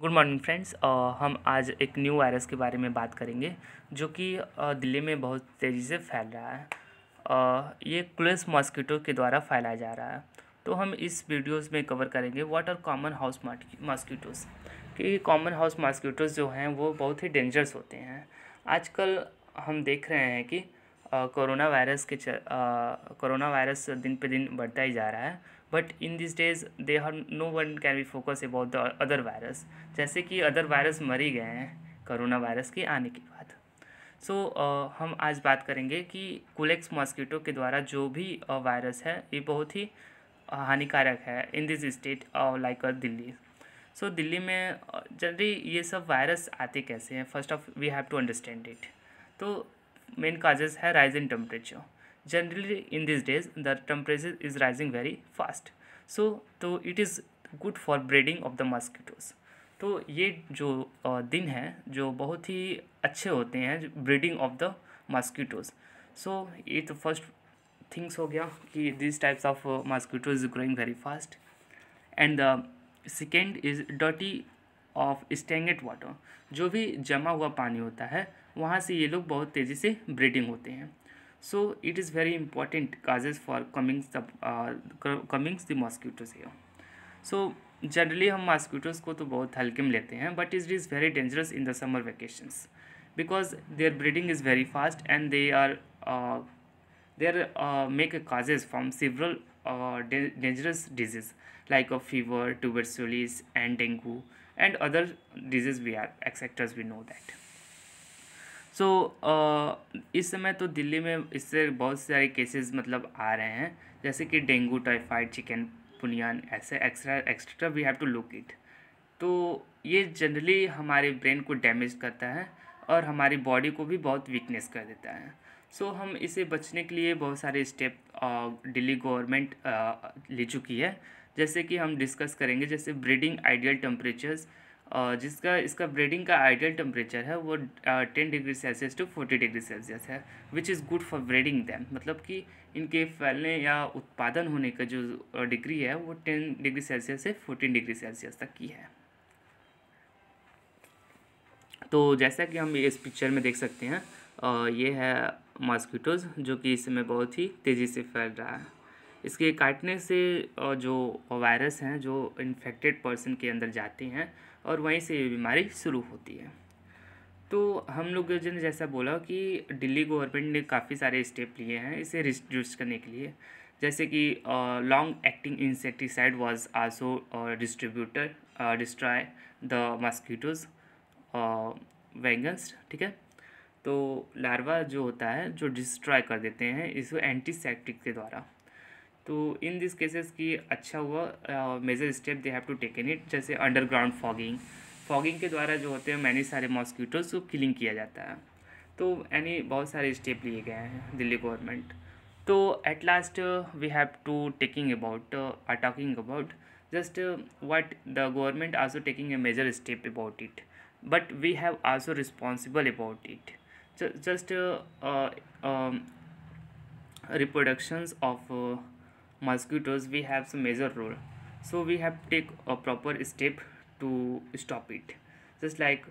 good morning friends हम आज एक न्यू वायरस के बारे में बात करेंगे जो कि uh, दिल्ली में बहुत तेज़ी से फैल रहा है आ, uh, ये क्लस मॉस्किटो के द्वारा फैलाया जा रहा है तो हम इस वीडियोस में कवर करेंगे what are common house mosquitoes कि कॉमन हाउस मॉस्किटोज़ जो हैं वो बहुत ही डेंजरस होते हैं आजकल हम देख रहे हैं कि uh, कोरोना वायरस के कोरोना वायरस दिन पे दिन बढ़ता ही जा रहा है but in this days they are no one can be focus about the other virus जैसे कि अदर वायरस मर ही गए हैं कोरोना वायरस के आने के बाद सो so, uh, हम आज बात करेंगे कि कुलेक्स मॉस्किटो के द्वारा जो भी वायरस uh, है ये बहुत ही हानिकारक है in this state like Delhi so Delhi में जनरली ये सब वायरस आते कैसे हैं first of we have to understand it तो मेन काजेज है rise in temperature generally in these days the temperature is rising very fast so तो it is good for breeding of the mosquitoes तो ये जो दिन हैं जो बहुत ही अच्छे होते हैं breeding of the mosquitoes so ये तो फर्स्ट थिंग्स हो गया कि this types of mosquito is growing very fast and the second is dirty of stagnant water जो भी जमा हुआ पानी होता है वहाँ से ये लोग बहुत तेज़ी से ब्रीडिंग होते हैं so it is very important causes for coming the uh, coming the mosquitoes here so generally hum mosquitoes ko to bahut halke mein lete but it is very dangerous in the summer vacations because their breeding is very fast and they are uh, they are uh, make causes from several uh, dangerous diseases like a fever tuberculosis and dengue and other diseases we are etc we know that so so, uh, इस समय तो दिल्ली में इससे बहुत सारे cases मतलब आ रहे हैं जैसे कि डेंगू टाइफाइड चिकन पुनियान ऐसे extra extra we have to look it तो ये जनरली हमारे ब्रेन को डैमेज करता है और हमारी बॉडी को भी बहुत वीकनेस कर देता है सो so, हम इसे बचने के लिए बहुत सारे step uh, Delhi government uh, ले चुकी है जैसे कि हम डिस्कस करेंगे जैसे ब्रीडिंग आइडियल टेम्परेचर्स जिसका इसका ब्रेडिंग का आइडियल टेम्परेचर है वो ten degree Celsius to forty degree Celsius है which is good for breeding them मतलब कि इनके फैलने या उत्पादन होने का जो डिग्री है वो टेन डिग्री सेल्सियस से फोर्टीन डिग्री सेल्सियस तक की है तो जैसा कि हम इस पिक्चर में देख सकते हैं ये है मॉस्किटोज़ जो कि इस समय बहुत ही तेज़ी से फैल रहा है इसके काटने से जो वायरस हैं जो इन्फेक्टेड पर्सन के अंदर जाते हैं और वहीं से ये बीमारी शुरू होती है तो हम लोग ने जैसा बोला कि दिल्ली गवर्नमेंट ने काफ़ी सारे स्टेप लिए हैं इसे रिड्यूस करने के लिए जैसे कि long acting insecticide was also distributor destroy the mosquitoes wagons ठीक है तो लार्वा जो होता है जो डिस्ट्रॉय कर देते हैं इसको एंटीसेप्टिक के द्वारा तो इन दिस केसेस की अच्छा हुआ major step they have to take in it जैसे अंडरग्राउंड फॉगिंग फॉगिंग के द्वारा जो होते हैं मैनी सारे मॉस्किटोज को किलिंग किया जाता है तो यानी बहुत सारे स्टेप लिए गए हैं दिल्ली गवर्नमेंट तो at last we have to taking about are talking about just what the government also taking a major step about it but we have also responsible about it just reproductions of mosquitoes we have some major role so we have take a proper step to stop it just like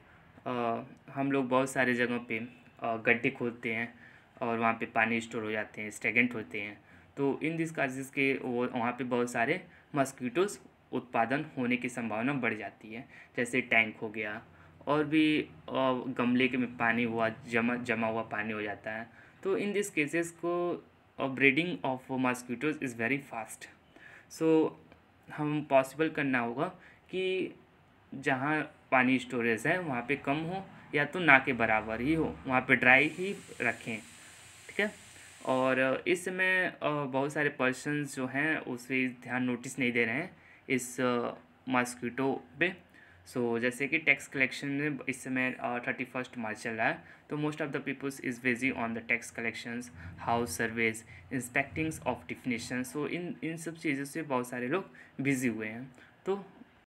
uh, हम लोग बहुत सारे जगहों पे uh, गड्ढे खोदते हैं और वहाँ पे पानी स्टोर हो जाते हैं स्टेगेंट होते हैं तो इन दिस काजेज़ के वो वहाँ पे बहुत सारे मस्कीटोज़ उत्पादन होने की संभावना बढ़ जाती है जैसे टैंक हो गया और भी uh, गमले के में पानी हुआ जमा जमा हुआ पानी हो जाता है तो इन दिस केसेस को और breeding of mosquitoes is very fast so हम पॉसिबल करना होगा कि जहाँ पानी स्टोरेज है वहाँ पे कम हो या तो ना के बराबर ही हो वहाँ पे ड्राई ही रखें ठीक है और इस समय बहुत सारे पर्सन जो हैं उसे ध्यान नोटिस नहीं दे रहे हैं इस मॉस्किटो पे सो so, जैसे कि टैक्स कलेक्शन में इस समय थर्टी फर्स्ट मार्च चल रहा है तो most of the peoples is busy on the tax collections house surveys inspectings of definition so इन इन सब चीज़ों से बहुत सारे लोग बिजी हुए हैं तो